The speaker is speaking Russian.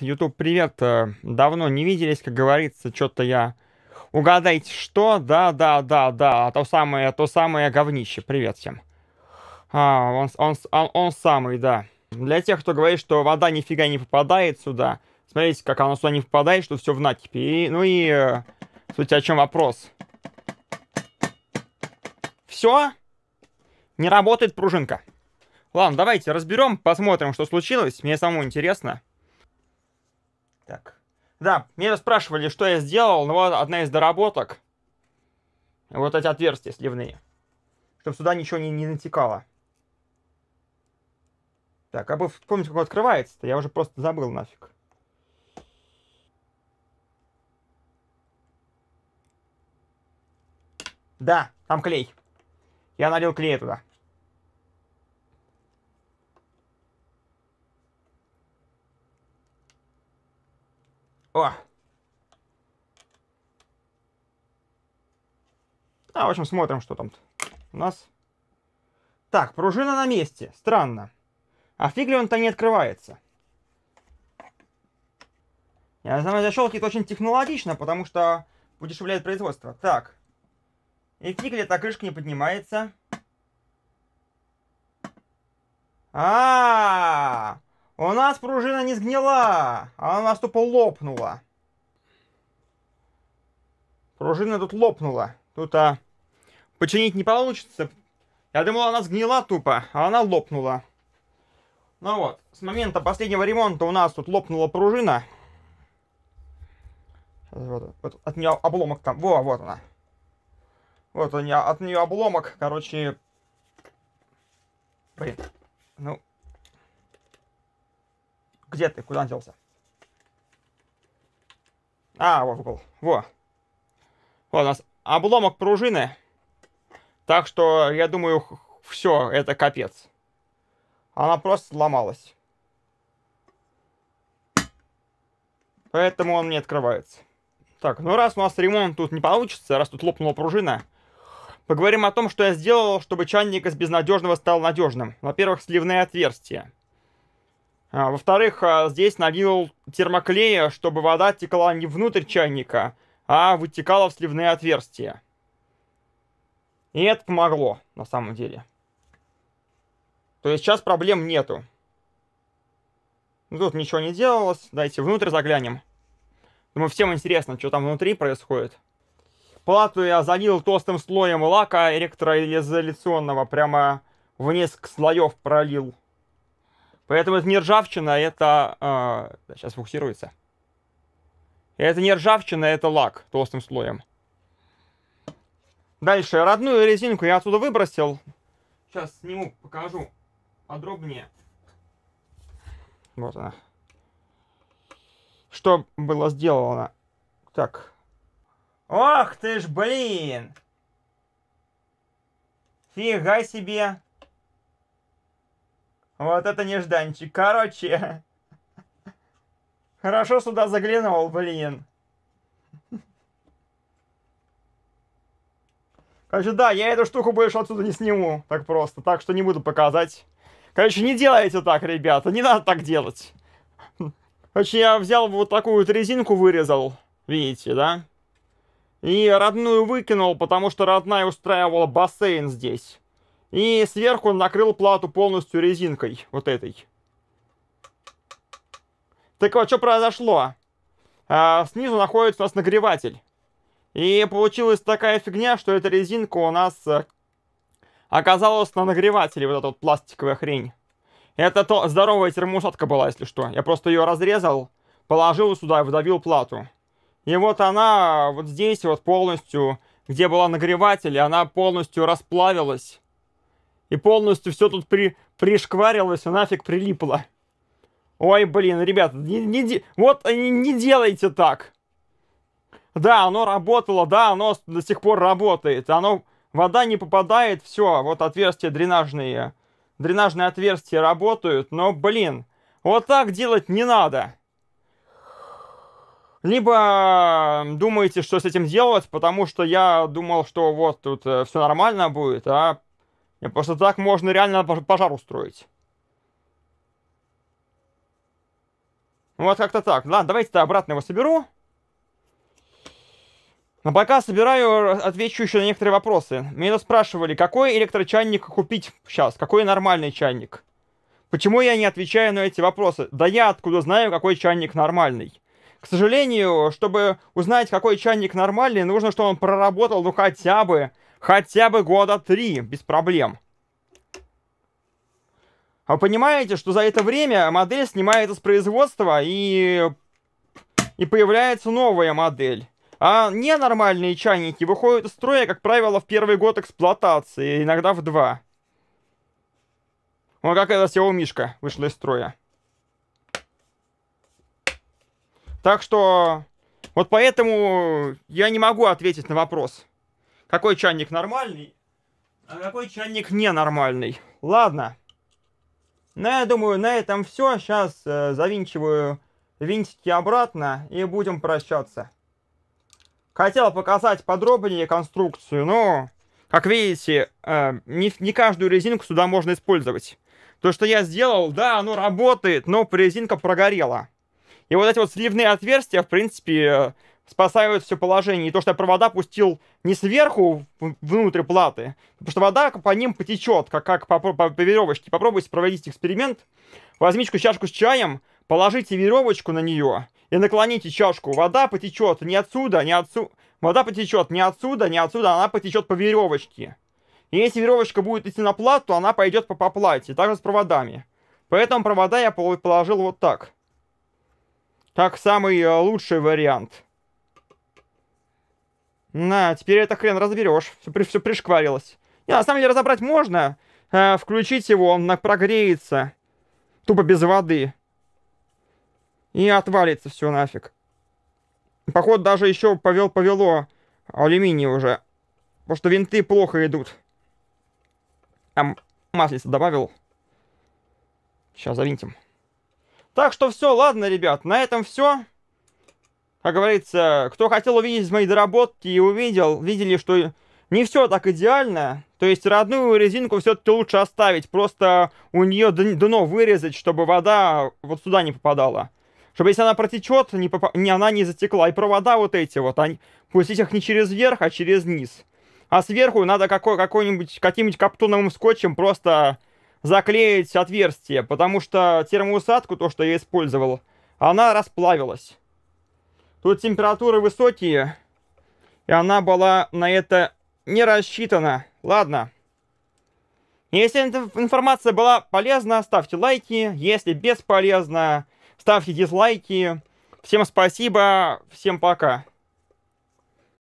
YouTube, привет. Э, давно не виделись, как говорится, что-то я... Угадайте, что? Да, да, да, да, а то самое, то самое говнище. Привет всем. А, он, он, он, он самый, да. Для тех, кто говорит, что вода нифига не попадает сюда, смотрите, как оно сюда не попадает, что все в накипе. И, ну и, э, суть о чем вопрос. Все? Не работает пружинка. Ладно, давайте разберем, посмотрим, что случилось. Мне самому интересно. Так. Да, меня спрашивали, что я сделал, но вот одна из доработок. Вот эти отверстия сливные. Чтобы сюда ничего не, не натекало. Так, а вы помните, как открывается-то? Я уже просто забыл нафиг. Да, там клей. Я налил клей туда. О! А, в общем, смотрим, что там у нас. Так, пружина на месте. Странно. А фиг он-то не открывается? Я на самом деле очень технологично, потому что удешевляет производство. Так. И фиг эта крышка не поднимается? А, -а, у нас пружина не сгнила, а у нас тупо лопнула. Пружина тут лопнула. Тут а, починить не получится. Я думал, она сгнила тупо, а она лопнула. Ну вот, с момента последнего ремонта у нас тут лопнула пружина. Вот, вот от нее обломок там. Во, вот она. Вот у нее, от нее обломок, короче. Блин. Ну, где ты? Куда он делся? А, вот был. Во. Вот у нас обломок пружины. Так что, я думаю, все, это капец. Она просто сломалась. Поэтому он не открывается. Так, ну раз у нас ремонт тут не получится, раз тут лопнула пружина, поговорим о том, что я сделал, чтобы чайник из безнадежного стал надежным. Во-первых, сливные отверстия. А, во-вторых, а, здесь налил термоклея, чтобы вода текла не внутрь чайника, а вытекала в сливные отверстия. И это помогло, на самом деле. То есть сейчас проблем нету. Тут ничего не делалось. Давайте внутрь заглянем. Думаю, всем интересно, что там внутри происходит. Плату я залил толстым слоем лака электролизоляционного. Прямо в несколько слоев пролил. Поэтому это не ржавчина, а это... Э, а, сейчас фокусируется. Это не ржавчина, это лак толстым слоем. Дальше, родную резинку я отсюда выбросил. Сейчас сниму, покажу подробнее. Вот она. Что было сделано? Так. Ох ты ж, блин! Фига себе! Вот это нежданчик. Короче. Хорошо сюда заглянул, блин. Короче, да, я эту штуку больше отсюда не сниму. Так просто. Так что не буду показать. Короче, не делайте так, ребята. Не надо так делать. Короче, я взял вот такую вот резинку, вырезал. Видите, да? И родную выкинул, потому что родная устраивала бассейн здесь. И сверху накрыл плату полностью резинкой вот этой. Так вот, что произошло? А, снизу находится у нас нагреватель. И получилась такая фигня, что эта резинка у нас э, оказалась на нагревателе, вот эта вот пластиковая хрень. Это то здоровая термоусадка была, если что. Я просто ее разрезал, положил сюда и вдавил плату. И вот она э, вот здесь вот полностью, где была нагреватель, она полностью расплавилась и полностью все тут при, пришкварилось а нафиг прилипло. Ой, блин, ребята, не, не, вот не, не делайте так. Да, оно работало, да, оно до сих пор работает. Оно, вода не попадает, все, вот отверстия дренажные. Дренажные отверстия работают, но, блин, вот так делать не надо. Либо думаете, что с этим делать, потому что я думал, что вот тут э, все нормально будет, а Просто так можно реально пожар устроить. Ну, вот как-то так. Ладно, давайте-то обратно его соберу. Но пока собираю, э, отвечу еще на некоторые вопросы. Меня спрашивали, какой электрочайник купить сейчас, какой нормальный чайник. Почему я не отвечаю на эти вопросы? Да я откуда знаю, какой чайник нормальный. К сожалению, чтобы узнать, какой чайник нормальный, нужно, чтобы он проработал ну хотя бы Хотя бы года три, без проблем. А вы понимаете, что за это время модель снимается с производства и... И появляется новая модель. А ненормальные чайники выходят из строя, как правило, в первый год эксплуатации, иногда в два. Вот как это Xiaomi Мишка вышла из строя. Так что... Вот поэтому я не могу ответить на вопрос. Какой чайник нормальный, а какой чайник ненормальный. Ладно. Ну, я думаю, на этом все. Сейчас э, завинчиваю винтики обратно и будем прощаться. Хотел показать подробнее конструкцию, но, как видите, э, не, не каждую резинку сюда можно использовать. То, что я сделал, да, оно работает, но резинка прогорела. И вот эти вот сливные отверстия, в принципе, э, спасают все положение. И то, что я провода пустил не сверху внутрь платы, потому что вода по ним потечет, как, как по, по, по веревочке. Попробуйте проводить эксперимент. Возьмите чашку с чаем, положите веревочку на нее и наклоните чашку. Вода потечет не отсюда, не отсюда. Вода потечет не отсюда, не отсюда, она потечет по веревочке. И если веревочка будет идти на плату, она пойдет по по плате, также с проводами. Поэтому провода я положил вот так. Как самый э, лучший вариант. На, теперь это хрен разберешь. Все, при, все пришкварилось. Не, на самом деле разобрать можно. Э, включить его, он прогреется. Тупо без воды. И отвалится все нафиг. Поход даже еще повел повело алюминий уже. Потому что винты плохо идут. Там маслица добавил. Сейчас завинтим. Так что все, ладно, ребят, на этом все как говорится, кто хотел увидеть мои доработки и увидел, видели, что не все так идеально. То есть родную резинку все-таки лучше оставить, просто у нее дно вырезать, чтобы вода вот сюда не попадала. Чтобы если она протечет, не поп... не, она не затекла. И провода вот эти вот, они... пустить их не через верх, а через низ. А сверху надо какой, какой-нибудь, каким-нибудь каптоновым скотчем просто заклеить отверстие, потому что термоусадку, то, что я использовал, она расплавилась. Тут температуры высокие, и она была на это не рассчитана. Ладно. Если эта информация была полезна, ставьте лайки. Если бесполезна, ставьте дизлайки. Всем спасибо, всем пока.